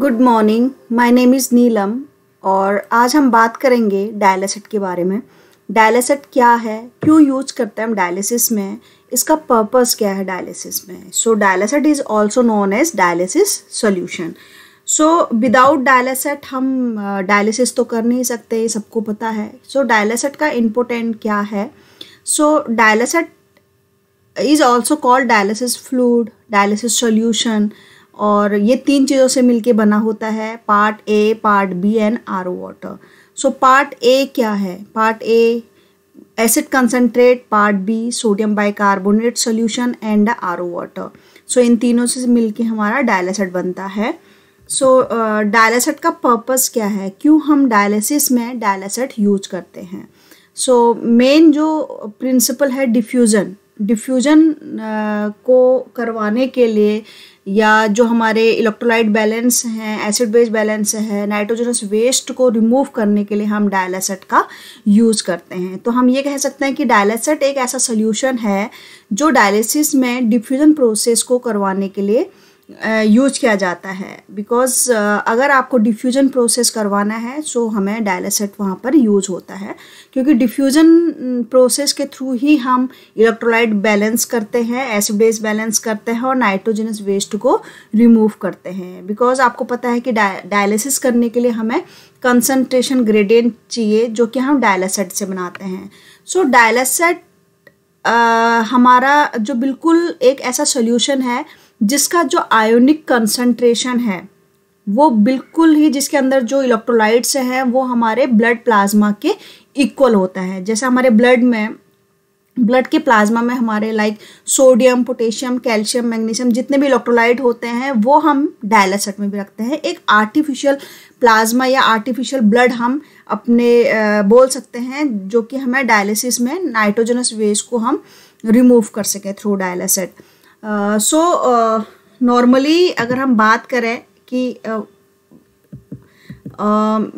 Good morning my name is Neelam और आज हम बात करेंगे डायलिसिट के बारे में डायलिसिट क्या है क्यों यूज करते हैं हम डायलिसिस में इसका पर्पस क्या है डायलिसिस में so dialysate is also known as dialysis solution so without dialysate हम डायलिसिस तो कर नहीं सकते ये सबको पता है सो so, का इम्पोर्टेंट क्या है so dialysate is also called dialysis fluid dialysis solution और ये तीन चीज़ों से मिलके बना होता है part A part B and R O water so part A क्या है part A acid concentrate part B sodium bicarbonate solution and R O water so इन तीनों से मिलके हमारा डायलिसिड बनता है सो so, uh, का पर्पस क्या है क्यों हम डायलिसिस में डायलिसिड यूज करते हैं सो so, मेन जो प्रिंसिपल है डिफ्यूज़न डिफ्यूज़न uh, को करवाने के लिए या जो हमारे इलेक्ट्रोलाइट बैलेंस हैं एसिड बेस बैलेंस है नाइट्रोजनस वेस्ट को रिमूव करने के लिए हम डायलासेट का यूज़ करते हैं तो हम ये कह सकते हैं कि डायलासेट एक ऐसा सोल्यूशन है जो डायलिसिस में डिफ्यूज़न प्रोसेस को करवाने के लिए यूज किया जाता है बिकॉज अगर आपको डिफ्यूजन प्रोसेस करवाना है सो हमें डायलासेट वहाँ पर यूज होता है क्योंकि डिफ्यूजन प्रोसेस के थ्रू ही हम इलेक्ट्रोलाइट बैलेंस करते हैं एसिड बेस बैलेंस करते हैं और नाइट्रोजनस वेस्ट को रिमूव करते हैं बिकॉज आपको पता है कि डायलिसिस करने के लिए हमें कंसनट्रेशन ग्रेडियंट चाहिए जो कि हम डायलासेट से बनाते हैं सो डायलासेट हमारा जो बिल्कुल एक ऐसा सोल्यूशन है जिसका जो आयोनिक कंसंट्रेशन है वो बिल्कुल ही जिसके अंदर जो इलेक्ट्रोलाइट्स हैं वो हमारे ब्लड प्लाज्मा के इक्वल होता है जैसे हमारे ब्लड में ब्लड के प्लाज्मा में हमारे like sodium potassium calcium magnesium जितने भी इलेक्ट्रोलाइट होते हैं वो हम डायलासेट में भी रखते हैं एक आर्टिफिशियल प्लाज्मा या आर्टिफिशियल ब्लड हम अपने बोल सकते हैं जो कि हमें डायलिसिस में नाइट्रोजनस वेस्ट को हम रिमूव कर सकें थ्रू डायलासेट सो नॉर्मली अगर हम बात करें कि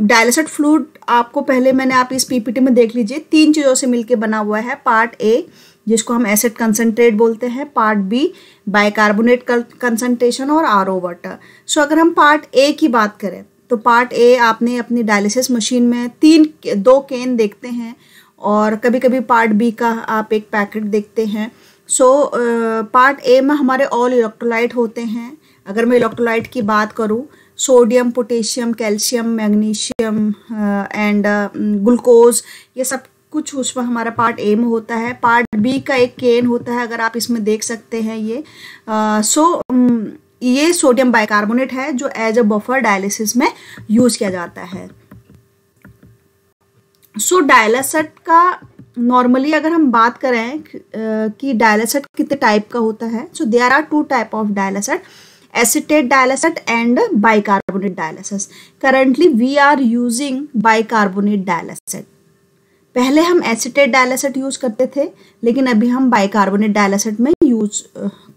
डायलिसड uh, फ्लूड आपको पहले मैंने आप इस पीपीटी में देख लीजिए तीन चीज़ों से मिलके बना हुआ है पार्ट ए जिसको हम एसिड कंसनट्रेट बोलते हैं पार्ट बी बाइकार्बोनेट कंसनट्रेशन और आर ओ वाटर सो अगर हम पार्ट ए की बात करें तो पार्ट ए आपने अपनी डायलिसिस मशीन में तीन दो केन देखते हैं और कभी कभी पार्ट बी का आप एक पैकेट देखते हैं सो पार्ट ए में हमारे ऑल इलेक्ट्रोलाइट होते हैं अगर मैं इलेक्ट्रोलाइट की बात करूँ sodium potassium calcium magnesium and glucose ये सब कुछ उसमें हमारा पार्ट ए में होता है पार्ट बी का एक केन होता है अगर आप इसमें देख सकते हैं ये सो uh, so, mm, ये सोडियम बाइकार्बोनेट है जो एज अ बफर डायलिसिस में यूज़ किया जाता है सो so, डायलासेट का नॉर्मली अगर हम बात करें कि डायलासेट कितने टाइप का होता है so there are two type of dialysate acetate dialysate and bicarbonate dialysis currently we are using bicarbonate dialysate पहले हम एसिटेट डायलासेट यूज करते थे लेकिन अभी हम बाइकार्बोनेट डायलासेट में यूज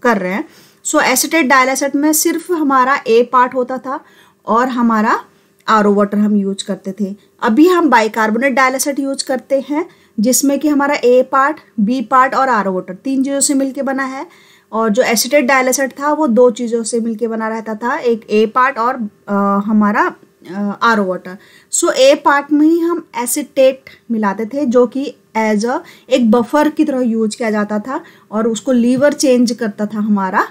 कर रहे हैं सो एसिटेट डायलासेट में सिर्फ हमारा ए पार्ट होता था और हमारा आर वाटर हम यूज करते थे अभी हम बाइकार्बोनेट डायलासेट यूज करते हैं जिसमें कि हमारा ए पार्ट बी पार्ट और आर वाटर तीन चीज़ों से मिलके बना है और जो एसिटेट डायलासेट था वो दो चीज़ों से मिलके बना रहता था एक ए पार्ट और आ, हमारा R water so A part में ही हम एसिटेट मिलाते थे जो कि एज अ एक बफर की तरह यूज किया जाता था और उसको लीवर चेंज करता था हमारा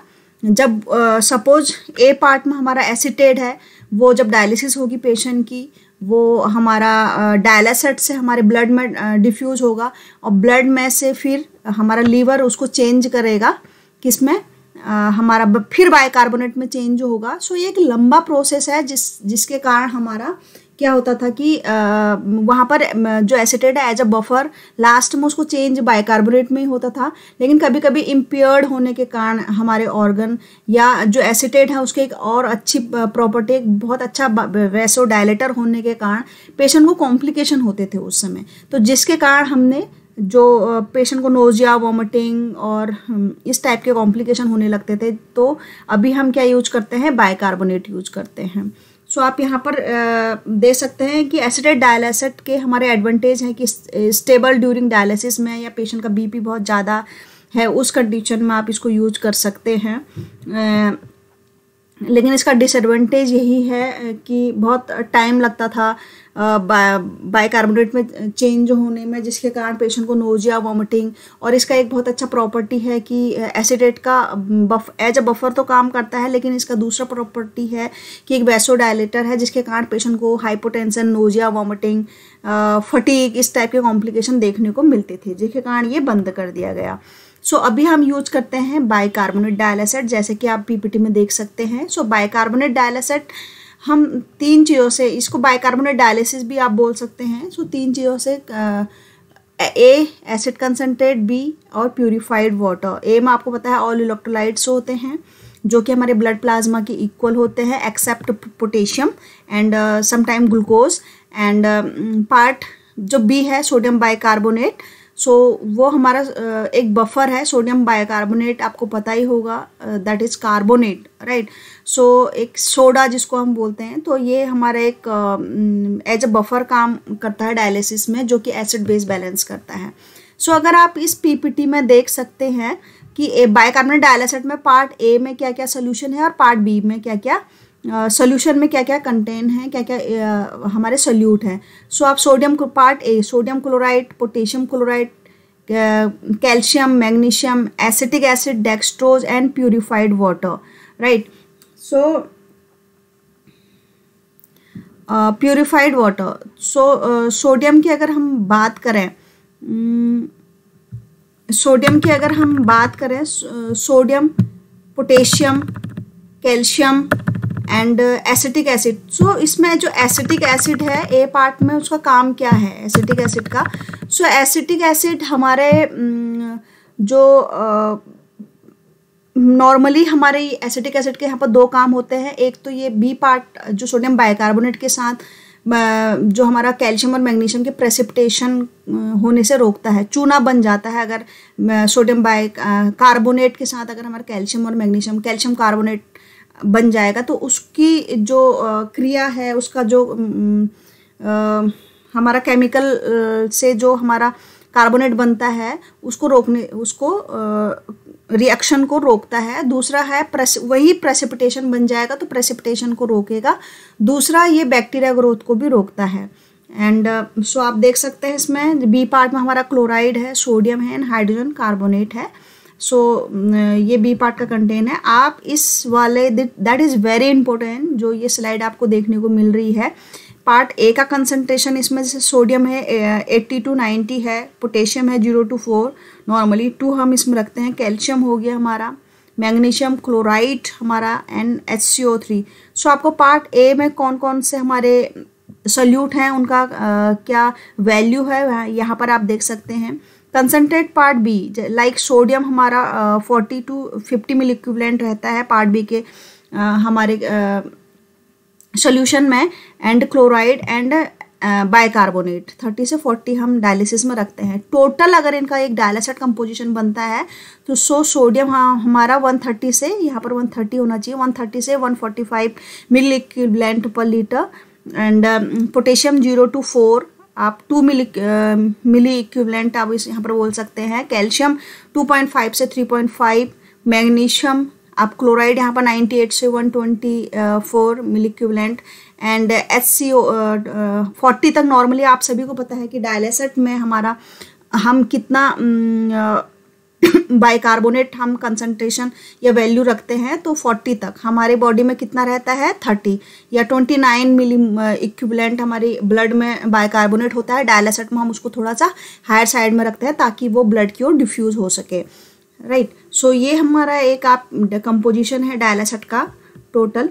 जब सपोज ए पार्ट में हमारा एसिटेड है वो जब डायलिसिस होगी पेशेंट की वो हमारा डायलासेट से हमारे ब्लड में डिफ्यूज़ होगा और ब्लड में से फिर हमारा लीवर उसको चेंज करेगा किस में हमारा फिर बायकार्बोनेट में चेंज होगा सो ये एक लंबा प्रोसेस है जिस जिसके कारण हमारा क्या होता था कि वहाँ पर जो एसिटेट है एज अ बफर लास्ट में उसको चेंज बायकार्बोनेट में ही होता था लेकिन कभी कभी इम्पेयर्ड होने के कारण हमारे ऑर्गन या जो एसिटेट है उसके एक और अच्छी प्रॉपर्टी एक बहुत अच्छा वैसो डायलेटर होने के कारण पेशेंट को कॉम्प्लिकेशन होते थे उस समय तो जिसके कारण हमने जो पेशेंट को नोजिया वॉमिटिंग और हम्म, इस टाइप के कॉम्प्लिकेशन होने लगते थे तो अभी हम क्या यूज करते हैं बायकार्बोनेट यूज करते हैं सो आप यहाँ पर दे सकते हैं कि एसिडेड डायलिसिस के हमारे एडवांटेज हैं कि स्टेबल ड्यूरिंग डायलिसिस में या पेशेंट का बीपी बहुत ज़्यादा है उस कंडीशन में आप इसको यूज कर सकते हैं लेकिन इसका डिसएडवांटेज यही है कि बहुत टाइम लगता था बाइकार्बोनेट में चेंज होने में जिसके कारण पेशेंट को नोजिया वॉमिटिंग और इसका एक बहुत अच्छा प्रॉपर्टी है कि एसिडेट का बफ एज अ बफर तो काम करता है लेकिन इसका दूसरा प्रॉपर्टी है कि एक वैसोडायलेटर है जिसके कारण पेशेंट को हाइपोटेंशन नोजिया वॉमिटिंग फटीक इस टाइप के कॉम्प्लिकेशन देखने को मिलते थे जिसके कारण ये बंद कर दिया गया सो so, अभी हम यूज करते हैं बाइकार्बोनेट डायलासेट जैसे कि आप पीपीटी में देख सकते हैं सो so, बाइकार्बोनेट डायलासेट हम तीन चीज़ों से इसको बाइकार्बोनेट डायलिसिस भी आप बोल सकते हैं सो so, तीन चीज़ों से ए एसिड कंसनट्रेट बी और प्योरीफाइड वाटर ए में आपको पता है ऑल इलेक्ट्रोलाइट्स होते हैं जो कि हमारे ब्लड प्लाज्मा के इक्वल होते हैं except potassium and sometime glucose and part जो बी है सोडियम बाइकार्बोनेट सो so, वो हमारा एक बफर है सोडियम बायोकार्बोनेट आपको पता ही होगा that is carbonate right so एक सोडा जिसको हम बोलते हैं तो ये हमारा एक एज अ बफर काम करता है डायलिसिस में जो कि एसिड बेस बैलेंस करता है सो so, अगर आप इस पीपीटी में देख सकते हैं कि बायोकार्बोनेट डायलिसिस में पार्ट ए में क्या क्या सोल्यूशन है और पार्ट बी में क्या क्या सोल्यूशन में क्या क्या कंटेन है क्या क्या आ, हमारे सोल्यूट हैं सो आप sodium part A sodium chloride potassium chloride calcium magnesium acetic acid dextrose and purified water right so purified water so sodium की अगर हम बात करें सोडियम की अगर हम बात करें sodium potassium calcium and acetic acid so इसमें जो एसिटिक एसिड है ए पार्ट में उसका काम क्या है एसिटिक एसिड का सो एसिटिक एसिड हमारे जो नॉर्मली हमारे एसिटिक एसिड के यहाँ पर दो काम होते हैं एक तो ये बी पार्ट जो सोडियम बाइकार्बोनेट के साथ जो हमारा कैल्शियम और मैग्नीशियम के प्रेसिपिटेशन होने से रोकता है चूना बन जाता है अगर सोडियम बाय कार्बोनेट के साथ अगर हमारा कैल्शियम और मैग्नीशियम कैल्शियम कार्बोनेट बन जाएगा तो उसकी जो क्रिया है उसका जो हमारा केमिकल से जो हमारा कार्बोनेट बनता है उसको रोकने उसको रिएक्शन को रोकता है दूसरा है प्रेस वही प्रेसिपिटेशन बन जाएगा तो प्रेसिपिटेशन को रोकेगा दूसरा ये बैक्टीरिया ग्रोथ को भी रोकता है एंड सो uh, so आप देख सकते हैं इसमें बी पार्ट में हमारा क्लोराइड है सोडियम है एंड हाइड्रोजन कार्बोनेट है सो so, mm, ये बी पार्ट का कंटेन है आप इस वाले दैट इज़ वेरी इंपॉर्टेंट जो ये स्लाइड आपको देखने को मिल रही है पार्ट ए का कंसनट्रेशन इसमें जैसे सोडियम है एट्टी टू नाइन्टी है पोटेशियम है zero to four normally two हम इसमें रखते हैं कैल्शियम हो गया हमारा मैग्नीशियम क्लोराइड हमारा and H C O three so आपको पार्ट ए में कौन कौन से हमारे सल्यूट हैं उनका आ, क्या वैल्यू है यहाँ पर आप देख सकते हैं concentrate part B like sodium हमारा फोर्टी टू फिफ्टी मिलिक्यूबलेंट रहता है पार्ट बी के uh, हमारे सोल्यूशन uh, में and chloride and bicarbonate thirty से फोर्टी हम डायलिसिस में रखते हैं टोटल अगर इनका एक डायलिसेट कंपोजिशन बनता है तो सो सोडियम हाँ हमारा वन थर्टी से यहाँ पर वन थर्टी होना चाहिए वन थर्टी से one forty five milliequivalent per litre and potassium zero to four आप टू मिली मिली इक्विवलेंट आप इस यहाँ पर बोल सकते हैं कैल्शियम 2.5 से 3.5 मैग्नीशियम आप क्लोराइड यहाँ पर 98 से 124 milliequivalent and H C O forty तक नॉर्मली आप सभी को पता है कि डायलिसट में हमारा हम कितना mm, uh, बाइकार्बोनेट हम कंसनट्रेशन या वैल्यू रखते हैं तो 40 तक हमारे बॉडी में कितना रहता है 30 या 29 मिली इक्विबलेंट हमारी ब्लड में बाइकार्बोनेट होता है डायलासेट में हम उसको थोड़ा सा हायर साइड में रखते हैं ताकि वो ब्लड की ओर डिफ्यूज़ हो सके राइट right. सो so, ये हमारा एक आप कंपोजिशन है डायलासेट का टोटल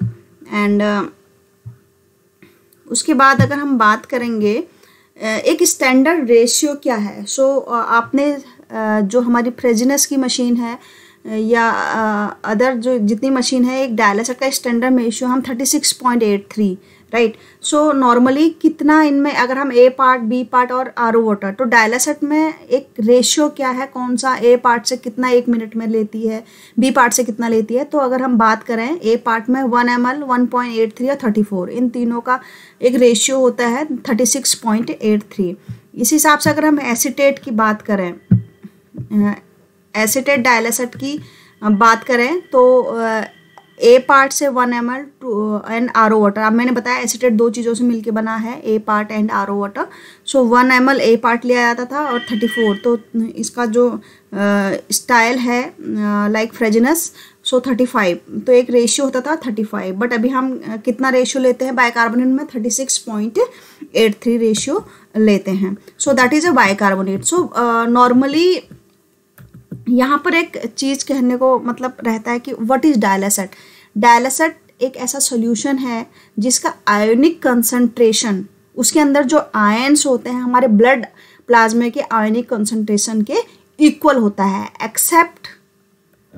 एंड उसके बाद अगर हम बात करेंगे एक स्टैंडर्ड रेशियो क्या है सो so, आपने जो हमारी प्रेजिनस की मशीन है या अदर जो जितनी मशीन है एक डायलिसिस का स्टैंडर्ड में इश्यू हम thirty six point eight three right so normally कितना इनमें अगर हम ए पार्ट बी पार्ट और आर ओ वाटर तो डायलासेट में एक रेशियो क्या है कौन सा ए पार्ट से कितना एक मिनट में लेती है बी पार्ट से कितना लेती है तो अगर हम बात करें ए पार्ट में one M L one point eight three और थर्टी फोर इन तीनों का एक रेशियो होता है thirty six point eight three इस हिसाब से अगर हम एसीटेट की बात करें एसिटेट डायलेसेट की बात करें तो ए पार्ट से one M L two and R O water अब मैंने बताया एसिटेट दो चीज़ों से मिलके बना है A part and R O water so one M L A part लिया जाता था और थर्टी फोर तो इसका जो स्टाइल uh, है like Fresenius so thirty five तो एक रेशियो होता था थर्टी फाइव बट अभी हम कितना रेशियो लेते हैं कार्बोनेट में thirty six point eight three ratio लेते हैं so that is a bicarbonate so normally यहाँ पर एक चीज़ कहने को मतलब रहता है कि व्हाट इज़ डायलासेट डायलासेट एक ऐसा सोल्यूशन है जिसका आयोनिक कंसनट्रेशन उसके अंदर जो आयन्स होते हैं हमारे ब्लड प्लाज्मे के आयोनिक कंसनट्रेशन के इक्वल होता है except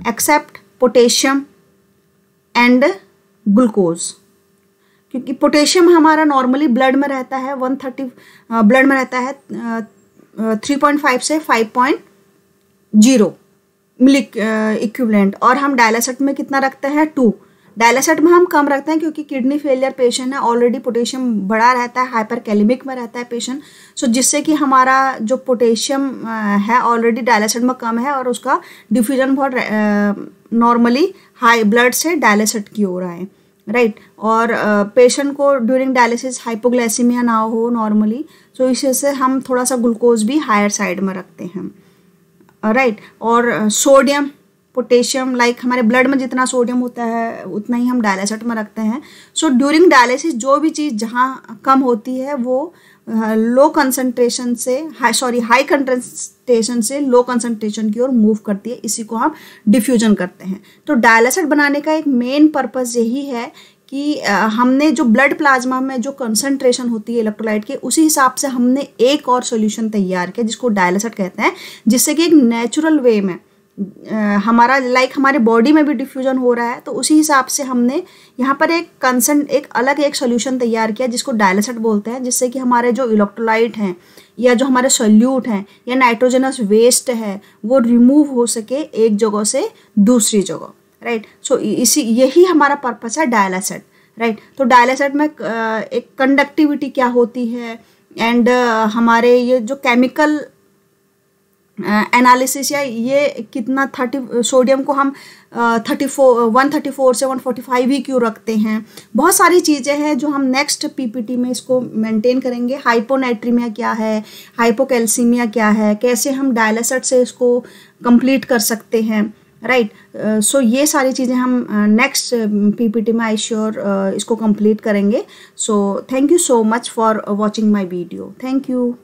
except potassium and glucose क्योंकि पोटेशियम हमारा नॉर्मली ब्लड में रहता है वन थर्टी ब्लड में रहता है थ्री पॉइंट फाइव से फाइव पॉइंट जीरो इक्विवेलेंट और हम डायलासेट में कितना रखते हैं टू डायलासेट में हम कम रखते हैं क्योंकि किडनी फेलियर पेशेंट है ऑलरेडी पोटेशियम बड़ा रहता है हाइपर कैलिमिक में रहता है पेशेंट सो so, जिससे कि हमारा जो पोटेशियम है ऑलरेडी डायलासेट में कम है और उसका डिफ्यूजन बहुत नॉर्मली हाई ब्लड से डायलासेट की हो रहा है राइट right? और पेशेंट को ड्यूरिंग डायलिसिस हाइपोग्लाइसीमिया ना हो नॉर्मली सो so, इससे हम थोड़ा सा ग्लूकोज भी हायर साइड में रखते हैं राइट right? और सोडियम पोटेशियम लाइक हमारे ब्लड में जितना सोडियम होता है उतना ही हम डायलिसट में रखते हैं सो ड्यूरिंग डायलिसिस जो भी चीज़ जहाँ कम होती है वो लो uh, कंसंट्रेशन से हाई सॉरी हाई कंसंट्रेशन से लो कंसंट्रेशन की ओर मूव करती है इसी को हम डिफ्यूजन करते हैं तो डायलिसिस बनाने का एक मेन पर्पज़ यही है कि हमने जो ब्लड प्लाज्मा में जो कंसंट्रेशन होती है इलेक्ट्रोलाइट के उसी हिसाब से हमने एक और सॉल्यूशन तैयार किया जिसको डायलसट कहते हैं जिससे कि एक नेचुरल वे में हमारा लाइक like हमारे बॉडी में भी डिफ्यूजन हो रहा है तो उसी हिसाब से हमने यहाँ पर एक कंसंट एक अलग एक सोल्यूशन तैयार किया जिसको डायलसट बोलते हैं जिससे कि हमारे जो इलेक्ट्रोलाइट हैं या जो हमारे सोल्यूट हैं या नाइट्रोजनस वेस्ट है वो रिमूव हो सके एक जगह से दूसरी जगह राइट सो इसी यही हमारा पर्पस है डायलासेट राइट तो डायलासेट में एक कंडक्टिविटी क्या होती है एंड हमारे ये जो केमिकल एनालिसिस या ये कितना थर्टी सोडियम को हम thirty four one thirty four से वन फोर्टी फाइव ही क्यों रखते हैं बहुत सारी चीज़ें हैं जो हम नेक्स्ट पीपीटी में इसको मेंटेन करेंगे हाइपोनाइट्रीमिया क्या है हाइपोकैल्सीमिया क्या है कैसे हम डायलिसट से इसको कंप्लीट कर सकते हैं right right. So uh, so ये सारी चीज़ें हम नेक्स्ट uh, पीपीटी uh, में आई श्योर uh, इसको कंप्लीट करेंगे so thank you so much for watching my video thank you